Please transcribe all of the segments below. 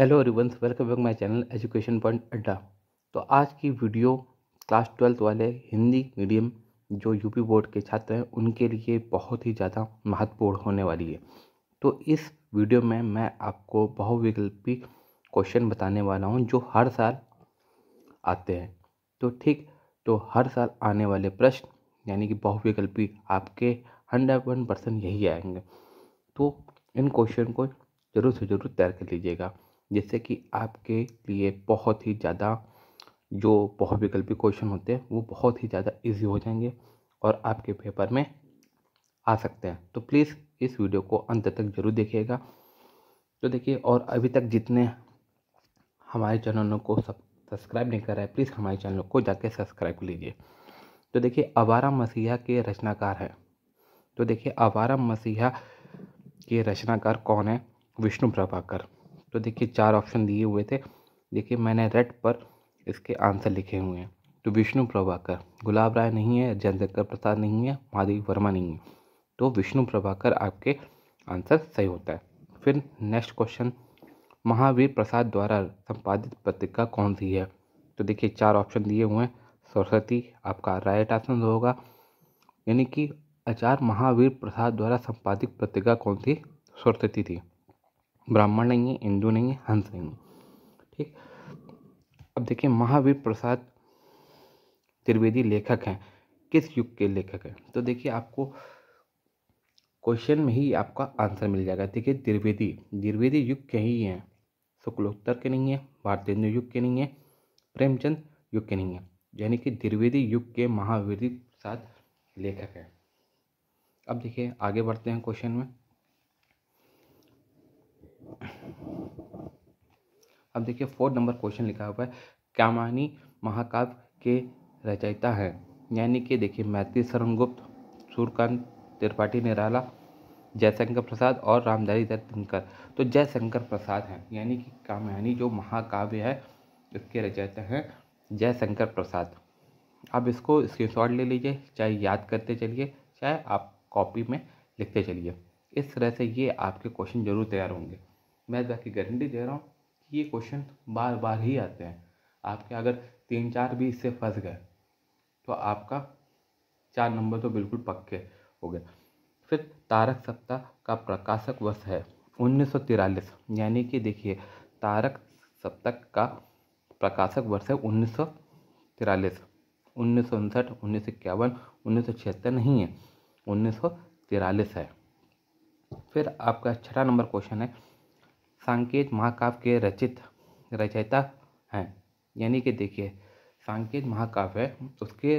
hello रिवंस welcome back my channel education point Adda तो आज की वीडियो क्लास ट्वेल्थ वाले हिंदी मीडियम जो यूपी बोर्ड के छात्र हैं उनके लिए बहुत ही ज़्यादा महत्वपूर्ण होने वाली है तो इस वीडियो में मैं आपको बहुविकल्पी क्वेश्चन बताने वाला हूँ जो हर साल आते हैं तो ठीक तो हर साल आने वाले प्रश्न यानी कि बहुविकल्पी आपके हंड्रेड वन परसेंट यही आएंगे तो इन क्वेश्चन को ज़रूर से ज़रूर तैयार कर लीजिएगा जिससे कि आपके लिए बहुत ही ज़्यादा जो बहुविकल्पी क्वेश्चन होते हैं वो बहुत ही ज़्यादा इजी हो जाएंगे और आपके पेपर में आ सकते हैं तो प्लीज़ इस वीडियो को अंत तक जरूर देखिएगा तो देखिए और अभी तक जितने हमारे चैनलों को सब सब्सक्राइब नहीं करा है प्लीज़ हमारे चैनल को जाके सब्सक्राइब कर लीजिए तो देखिए अवारा मसीहा के रचनाकार हैं तो देखिए अवारा मसीहा के रचनाकार कौन है विष्णु प्रभाकर तो देखिए चार ऑप्शन दिए हुए थे देखिए मैंने रेड पर इसके आंसर लिखे हुए हैं तो विष्णु प्रभाकर गुलाब राय नहीं है जयशंकर प्रसाद नहीं है माधवी वर्मा नहीं है तो विष्णु प्रभाकर आपके आंसर सही होता है फिर नेक्स्ट क्वेश्चन महावीर प्रसाद द्वारा संपादित पत्रिका कौन सी है तो देखिए चार ऑप्शन दिए हुए हैं सरस्वती आपका राइट आंसर होगा यानी कि आचार्य महावीर प्रसाद द्वारा संपादित पत्रिका कौन थी सरस्वती थी ब्राह्मण नहीं है हिंदू नहीं है हंस नहीं है ठीक अब देखिए महावीर प्रसाद त्रिवेदी लेखक हैं किस युग के लेखक हैं तो देखिए आपको क्वेश्चन में ही आपका आंसर मिल जाएगा देखिए द्विवेदी द्विवेदी युग के ही हैं शुक्लोत्तर के नहीं है भारतेंदु युग के नहीं है प्रेमचंद युग के नहीं है यानी कि द्विवेदी युग के महावीर प्रसाद लेखक हैं अब देखिए आगे बढ़ते हैं क्वेश्चन में अब देखिए फोर्थ नंबर क्वेश्चन लिखा हुआ है कामानी महाकाव्य के रचयिता हैं यानी कि देखिए मैत्री शरण गुप्त सूर्यकांत त्रिपाठी निराला जयशंकर प्रसाद और रामधारी दत्त दिनकर तो जयशंकर प्रसाद हैं यानी कि कामयानी जो महाकाव्य है इसके रचयिता हैं जयशंकर प्रसाद आप इसको स्क्रीन शॉट ले लीजिए चाहे याद करते चलिए चाहे आप कॉपी में लिखते चलिए इस तरह से ये आपके क्वेश्चन जरूर तैयार होंगे मैं बाकी तो गारंटी दे रहा हूँ कि ये क्वेश्चन बार बार ही आते हैं आपके अगर तीन चार भी इससे फंस गए तो आपका चार नंबर तो बिल्कुल पक्के हो गया फिर तारक सप्ताह का प्रकाशक वर्ष है उन्नीस यानी कि देखिए तारक सप्ताह का प्रकाशक वर्ष है उन्नीस सौ तिरालीस उन्नीस सौ उनसठ उन्नीस सौ इक्यावन उन्नीस सौ छिहत्तर नहीं है उन्नीस सौ तिरालीस है फिर आपका छठा नंबर क्वेश्चन है सांकेत महाकाव्य के रचित रचयिता हैं यानी कि देखिए सांकेत महाकाव्य है उसके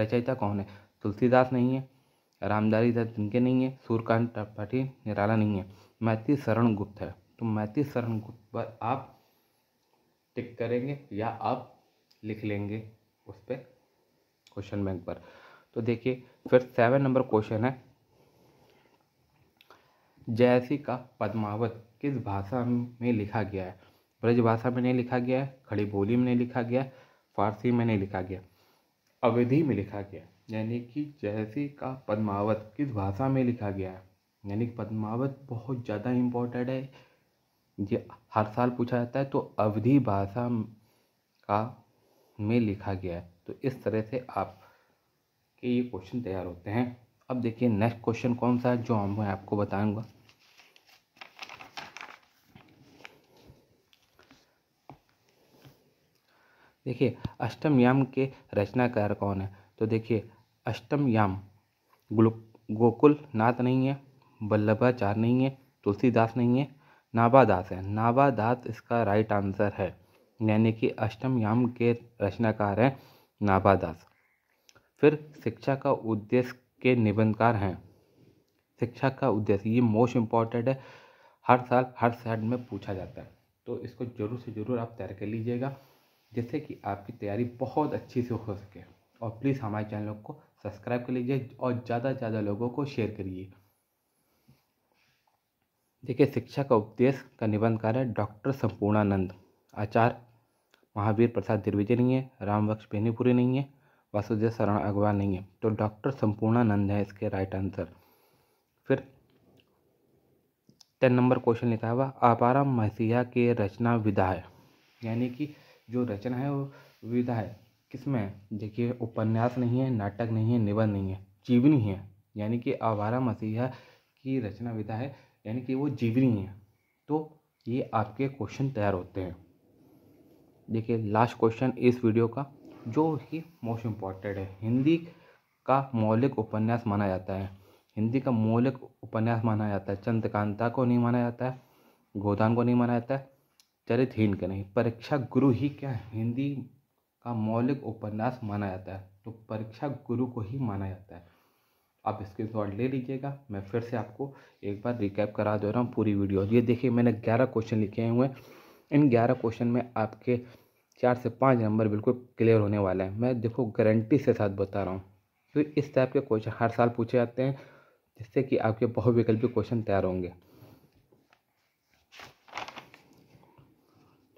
रचयिता कौन है तुलसीदास नहीं है रामदारी दत्त इनके नहीं है सूर्यकांत त्रिपाठी निराला नहीं है मैत्री शरण गुप्त है तो मैत्री शरण गुप्त पर आप टिक करेंगे या आप लिख लेंगे उस पर क्वेश्चन बैंक पर तो देखिए फिर सेवन नंबर क्वेश्चन है जयसी का पद्मावत किस भाषा में लिखा गया है ब्रज भाषा में नहीं लिखा गया है खड़ी बोली में नहीं लिखा गया है फारसी में नहीं लिखा गया अवधि में लिखा गया यानी कि जैसी का पद्मावत किस भाषा में लिखा गया है यानी कि पद्मावत बहुत ज़्यादा इम्पोर्टेंट है ये हर साल पूछा जाता है तो अवधि भाषा का में लिखा गया है तो इस तरह से आप के ये क्वेश्चन तैयार होते हैं अब देखिए नेक्स्ट क्वेश्चन कौन सा है जो मैं आपको बताऊंगा देखिए अष्टम याम के रचनाकार कौन है तो देखिए अष्टम याम गोकुल नाथ नहीं है वल्लभाचार्य नहीं है तुलसीदास नहीं है नाभादास है नाभादास इसका राइट आंसर है यानी कि अष्टम याम के रचनाकार हैं नाभादास फिर शिक्षा का उद्देश्य के निबंधकार हैं शिक्षा का उद्देश्य ये मोस्ट इम्पॉर्टेंट है हर साल हर साइड में पूछा जाता है तो इसको जरूर से ज़रूर आप तैयार कर लीजिएगा जिससे कि आपकी तैयारी बहुत अच्छी से हो सके और प्लीज़ हमारे चैनल को सब्सक्राइब कर लीजिए और ज़्यादा से ज़्यादा लोगों को शेयर करिए देखिए शिक्षा का उपदेश का निबंधकार है डॉक्टर संपूर्णानंद आचार्य महावीर प्रसाद द्विवेदी नहीं है रामवक्ष बेनीपुरी नहीं है वासुदेव शरण अगवा नहीं है तो डॉक्टर संपूर्णानंद है इसके राइट आंसर फिर टेन नंबर क्वेश्चन लिखा हुआ आपाराम मसीहा के रचना विधा है यानी कि जो रचना है वो विविधा है किसमें देखिए उपन्यास नहीं है नाटक नहीं है निबंध नहीं है जीवनी है यानी कि आवारा मसीहा की रचना विधा है यानी कि वो जीवनी है तो ये आपके क्वेश्चन तैयार होते हैं देखिए लास्ट क्वेश्चन इस वीडियो का जो कि मोस्ट इम्पॉर्टेंट है हिंदी का मौलिक उपन्यास माना जाता है हिंदी का मौलिक उपन्यास माना जाता है चंद्रकांता को नहीं माना जाता है गोदान को नहीं माना जाता है चरितहीन नहीं परीक्षा गुरु ही क्या हिंदी का मौलिक उपन्यास माना जाता है तो परीक्षा गुरु को ही माना जाता है आप इसके शॉट ले लीजिएगा मैं फिर से आपको एक बार रिकैप करा दे रहा हूँ पूरी वीडियो ये देखिए मैंने ग्यारह क्वेश्चन लिखे हुए हैं इन ग्यारह क्वेश्चन में आपके चार से पाँच नंबर बिल्कुल क्लियर होने वाले हैं मैं देखो गारंटी से साथ बता रहा हूँ क्योंकि तो इस टाइप के क्वेश्चन हर साल पूछे जाते हैं जिससे कि आपके बहुविकल्पी क्वेश्चन तैयार होंगे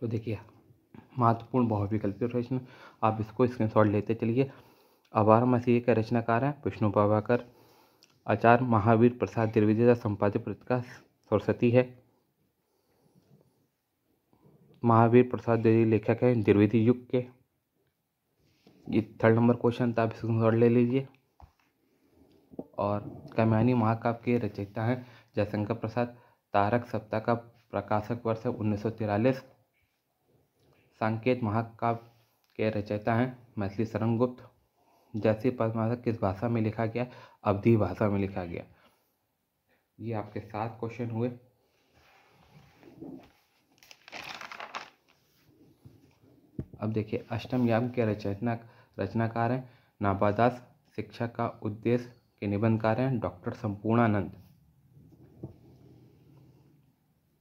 तो देखिए महत्वपूर्ण बहुविकल्पी प्रश्न आप इसको स्क्रीनशॉट लेते चलिए अबार मसीह के रचनाकार हैं विष्णु प्रभाकर आचार्य महावीर प्रसाद द्विवेदी का संपादक पत्रिका सरस्वती है महावीर प्रसाद द्विवेदी लेखक हैं द्विवेदी युग के ये थर्ड नंबर क्वेश्चन था आप स्क्रीनशॉट ले लीजिए और कम्यानी महाकाव्य के रचयिता हैं जयशंकर प्रसाद तारक सप्ताह का प्रकाशक वर्ष है उन्नीस सौ तिरालीस सांकेत महाकाव्य के रचयिता हैं मैथिली शरण गुप्त जैसे पद्माशा किस भाषा में लिखा गया अवधि भाषा में लिखा गया ये आपके सात क्वेश्चन हुए अब देखिए अष्टम याम के रचना रचनाकार हैं नाबादास शिक्षा का उद्देश्य के निबंधकार हैं डॉक्टर संपूर्णानंद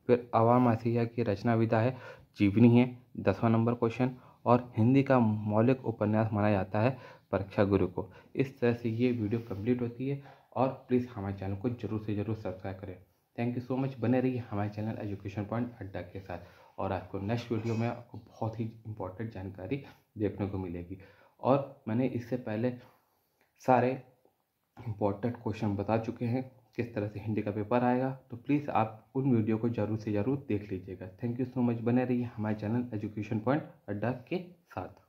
फिर अवाम आसिया की रचना विधा है जीवनी है दसवां नंबर क्वेश्चन और हिंदी का मौलिक उपन्यास माना जाता है परीक्षा गुरु को इस तरह से ये वीडियो कंप्लीट होती है और प्लीज़ हमारे चैनल को जरूर से ज़रूर सब्सक्राइब करें थैंक यू सो मच बने रहिए हमारे चैनल एजुकेशन पॉइंट अड्डा के साथ और आपको नेक्स्ट वीडियो में आपको बहुत ही इंपॉर्टेंट जानकारी देखने को मिलेगी और मैंने इससे पहले सारे इम्पोर्टेंट क्वेश्चन बता चुके हैं किस तरह से हिंदी का पेपर आएगा तो प्लीज़ आप उन वीडियो को ज़रूर से ज़रूर देख लीजिएगा थैंक यू सो मच बने रहिए हमारे चैनल एजुकेशन पॉइंट अड्डा के साथ